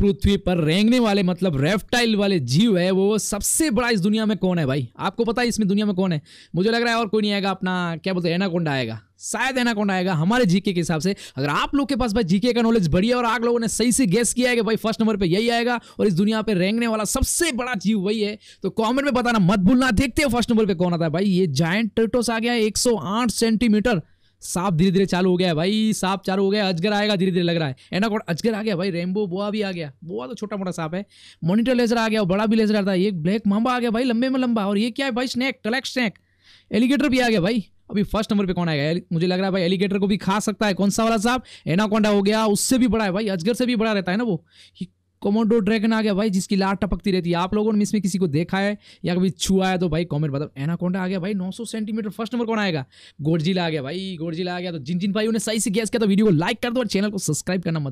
पृथ्वी पर रेंगने वाले मतलब रेफ्टाइल वाले जीव है वो सबसे बड़ा इस दुनिया में कौन है भाई आपको पता है इसमें दुनिया में कौन है मुझे लग रहा है और कोई नहीं आएगा अपना क्या बोलते हैं एनाकोंडा आएगा शायद एनाकोंडा आएगा हमारे जीके के हिसाब से अगर आप लोग के पास भाई जीके का नॉलेज बढ़िया और आप लोगों ने सही से गेस किया है कि भाई फर्स्ट नंबर पे यही आएगा और इस दुनिया पे रेंगने वाला सबसे बड़ा जीव वही है तो कमेंट में बताना मत भूलना देखते हो फर्स्ट नंबर पे कौन आता है भाई ये जायंट टर्टोस आ गया 108 सेंटीमीटर सांप धीरे धीरे चालू हो गया है भाई सांप चालू हो गया अजगर आएगा धीरे धीरे लग रहा है एनाकोड अजगर आ गया भाई रेमबो बोआ भी आ गया बोआ तो छोटा मोटा सांप है मोनिटर लेजर आ गया और बड़ा भी लेजर आता है एक ब्लैक मांबा आ गया भाई लंबे में लंबा और ये क्या है भाई स्नैक टलैक स्नैक एलिगेटर भी आ गया भाई अभी फर्स्ट नंबर पे कौन आएगा मुझे लग रहा है भाई एलिगेटर को भी खा सकता है कौन सा वाला साहब एनाकोंडा हो गया उससे भी बड़ा है भाई अजगर से भी बड़ा रहता है ना वो कोमोडो ड्रैगन आ गया भाई जिसकी लार टपकती रहती है आप लोगों ने इसमें किसी को देखा है या कभी छुआ है तो भाई कमेंट बताओ एनाकोंडा आ गया भाई 900 सेंटीमीटर फर्स्ट नंबर कौन आएगा गोडजिला आ गया भाई गोडजिला आ गया तो जिन जिन भाई उन्हें सही से गैस किया तो वीडियो को लाइक कर दो और चैनल को सब्सक्राइब करना मत